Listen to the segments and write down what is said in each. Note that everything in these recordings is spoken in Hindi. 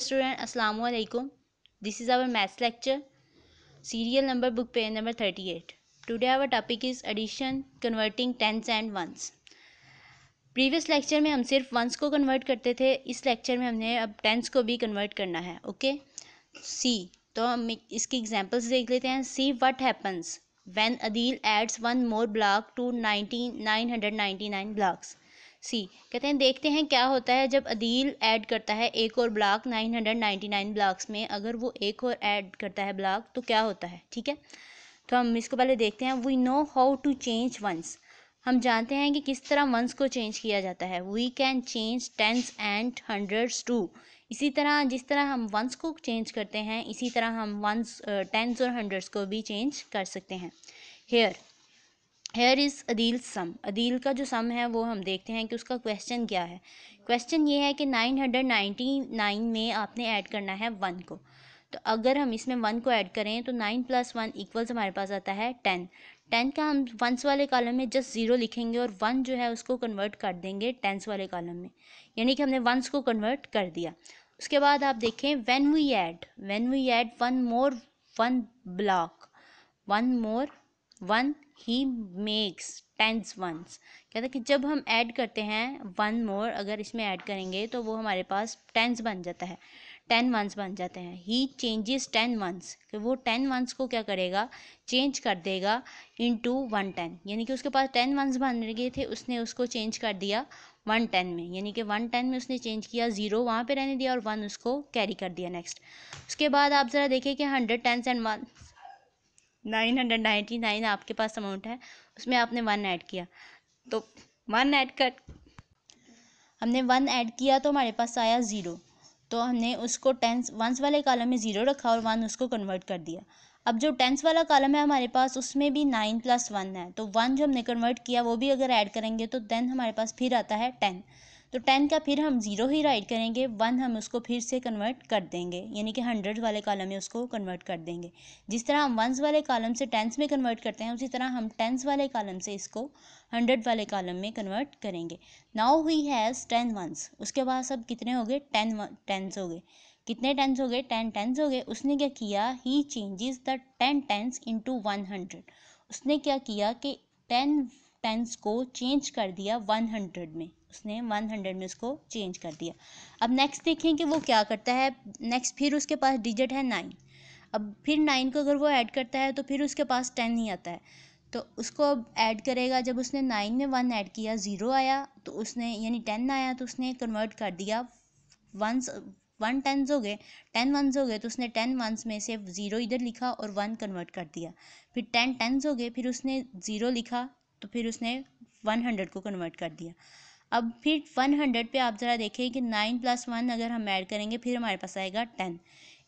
स्टूडेंट अस्सलाम वालेकुम this is our maths lecture serial number book page number thirty eight Today our topic is addition converting tens and ones previous lecture में हम सिर्फ वंस को कन्वर्ट करते थे इस लेक्चर में हमने अब टेंस को भी कन्वर्ट करना है ओके सी तो हम इसकी एग्जाम्पल्स देख लेते हैं see what happens when Adeel adds one more block to nineteen nine hundred ninety nine blocks see कहते हैं देखते हैं क्या होता है जब अदील ऐड करता है एक और ब्लॉक 999 ब्लॉक्स में अगर वो एक और ऐड करता है ब्लॉक तो क्या होता है ठीक है तो हम इसको पहले देखते हैं we know how to change ones हम जानते हैं कि किस तरह वंस को चेंज किया जाता है we can change tens and hundreds to इसी तरह जिस तरह हम वंस को चेंज करते हैं इसी तरह हम वंस टेंस uh, और हंड्रेड्स को भी चेंज कर सकते हैं here here is Adeel sum Adeel का जो सम है वो हम देखते हैं कि उसका क्वेश्चन क्या है क्वेश्चन ये है कि नाइन हंड्रेड नाइन्टी नाइन में आपने ऐड करना है वन को तो अगर हम इसमें वन को ऐड करें तो नाइन प्लस वन इक्वल्स हमारे पास आता है टेन टेन का हम वंस वाले कॉलम में जस्ट ज़ीरो लिखेंगे और वन जो है उसको कन्वर्ट कर देंगे टेंस वाले कॉलम में यानी कि हमने वंस को कन्वर्ट कर दिया उसके बाद आप देखें when we add when we add one more one block one more one he makes tens ones कहते हैं कि जब हम ऐड करते हैं वन मोर अगर इसमें ऐड करेंगे तो वो हमारे पास टेंस बन जाता है टेन वंस बन जाते हैं ही चेंजेस टेन वंस कि वो टेन वंस को क्या करेगा चेंज कर देगा इन टू वन टेन यानी कि उसके पास टेन वंस बन गए थे उसने उसको चेंज कर दिया वन टेन में यानी कि वन टेन में उसने चेंज किया ज़ीरो वहाँ पे रहने दिया और वन उसको कैरी कर दिया नेक्स्ट उसके बाद आप ज़रा देखिए कि hundred tens and one nine hundred ninety nine आपके पास अमाउंट है उसमें आपने वन ऐड किया तो वन ऐड कर हमने वन ऐड किया तो हमारे पास आया ज़ीरो तो हमने उसको टेंस वंस वाले कॉलम में ज़ीरो रखा और वन उसको कन्वर्ट कर दिया अब जो टेंस वाला कॉलम है हमारे पास उसमें भी नाइन प्लस वन है तो वन जो हमने कन्वर्ट किया वो भी अगर ऐड करेंगे तो देन हमारे पास फिर आता है टेन तो टेन का फिर हम ज़ीरो ही राइट करेंगे वन हम उसको फिर से कन्वर्ट कर देंगे यानी कि हंड्रेड वाले कॉलम में उसको कन्वर्ट कर देंगे जिस तरह हम वंस वाले कॉलम से टेंस में कन्वर्ट करते हैं उसी तरह हम टेंस वाले कॉलम से इसको हंड्रेड वाले कॉलम में कन्वर्ट करेंगे now he has ten ones उसके बाद सब कितने हो गए टेन टेंस हो गए कितने टेंस हो गए टेन टेंस हो गए उसने क्या किया he changes the ten tens to one hundred उसने क्या किया कि टेन टेंस को चेंज कर दिया वन हंड्रेड में उसने वन हंड्रेड में उसको चेंज कर दिया अब नेक्स्ट देखें कि वो क्या करता है नेक्स्ट फिर उसके पास डिजिट है नाइन अब फिर नाइन को अगर वो ऐड करता है तो फिर उसके पास टेन ही आता है तो उसको अब ऐड करेगा जब उसने नाइन में वन ऐड किया ज़ीरो आया तो उसने यानी टेन आया तो उसने कन्वर्ट कर दिया वंस वन टेंस हो गए टेन वंस हो गए तो उसने टेन वंस में से ज़ीरो इधर लिखा और वन कन्वर्ट कर दिया फिर टेन टेंस हो गए फिर उसने ज़ीरो लिखा तो फिर उसने वन हंड्रेड को कन्वर्ट कर दिया अब फिर वन हंड्रेड पे आप ज़रा देखें कि नाइन प्लस वन अगर हम ऐड करेंगे फिर हमारे पास आएगा टेन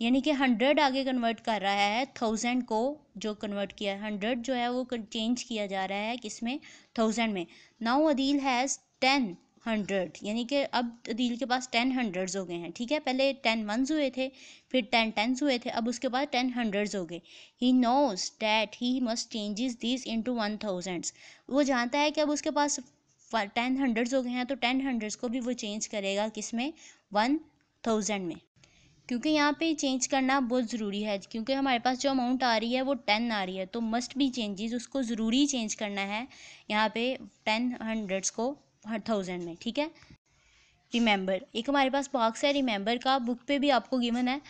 यानी कि हंड्रेड आगे कन्वर्ट कर रहा है थाउजेंड को जो कन्वर्ट किया है हंड्रेड जो है वो चेंज किया जा रहा है किसमें थाउजेंड में now Adeel has ten hundred यानी कि अब अदील के पास टेन हंड्रेड्स हो गए हैं ठीक है पहले टेन वंस हुए थे फिर टेन टेंस हुए थे अब उसके बाद टेन हंड्रेड्स हो गए he knows that he must changes this into one thousands वो जानता है कि अब उसके पास टेन हंड्रेड्स हो गए हैं तो टेन हंड्रेड्स को भी वो चेंज करेगा किस में वन थाउजेंड में क्योंकि यहाँ पे चेंज करना बहुत ज़रूरी है क्योंकि हमारे पास जो अमाउंट आ रही है वो टेन आ रही है तो मस्ट बी चेंजेस उसको ज़रूरी चेंज करना है यहाँ पे टेन हंड्रेड्स को थाउजेंड में ठीक है रिमेंबर एक हमारे पास बॉक्स है रिमेंबर का बुक पे भी आपको गिवन है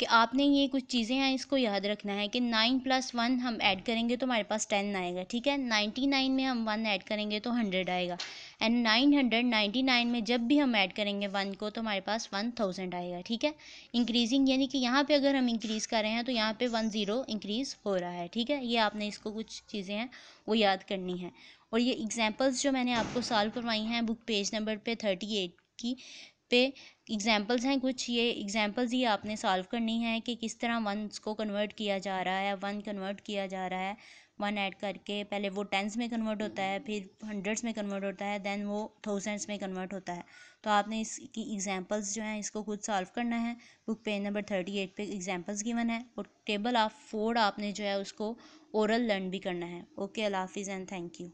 कि आपने ये कुछ चीज़ें हैं इसको याद रखना है कि नाइन प्लस वन हम ऐड करेंगे तो हमारे पास टेन आएगा ठीक है नाइन्टी नाइन में हम वन ऐड करेंगे तो हंड्रेड आएगा and nine hundred ninety nine में जब भी हम ऐड करेंगे वन को तो हमारे पास वन थाउजेंड आएगा ठीक है इंक्रीजिंग यानी कि यहाँ पर अगर हम इंक्रीज़ कर रहे हैं तो यहाँ पर वन ज़ीरो इंक्रीज़ हो रहा है ठीक है ये आपने इसको कुछ चीज़ें हैं वो याद करनी है और ये एग्जाम्पल्स जो मैंने आपको सॉल्व करवाई हैं बुक पेज नंबर पर थर्टी एट की पे एग्ज़ाम्पल्स हैं कुछ ये एग्ज़ाम्पल्स ही आपने सॉल्व करनी है कि किस तरह वंस को कन्वर्ट किया जा रहा है वन कन्वर्ट किया जा रहा है वन ऐड करके पहले वो टेंस में कन्वर्ट होता है फिर हंड्रेड्स में कन्वर्ट होता है दैन वो थाउजेंड्स में कन्वर्ट होता है तो आपने इसकी एग्जांपल्स जो हैं इसको खुद सॉल्व करना है book page number thirty eight पर एग्जाम्पल्स गिवन है और टेबल ऑफ फोर आपने जो है उसको ओरल लर्न भी करना है ओके अल्लाह हाफिज़ एंड थैंक यू